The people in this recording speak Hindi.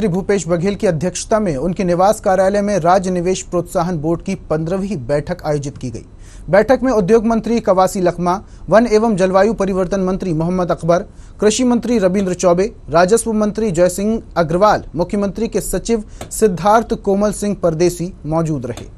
मुख्यमंत्री भूपेश बघेल की अध्यक्षता में उनके निवास कार्यालय में राज्य निवेश प्रोत्साहन बोर्ड की पंद्रहवीं बैठक आयोजित की गई बैठक में उद्योग मंत्री कवासी लखमा वन एवं जलवायु परिवर्तन मंत्री मोहम्मद अकबर कृषि मंत्री रविन्द्र चौबे राजस्व मंत्री जय सिंह अग्रवाल मुख्यमंत्री के सचिव सिद्धार्थ कोमल सिंह परदेसी मौजूद रहे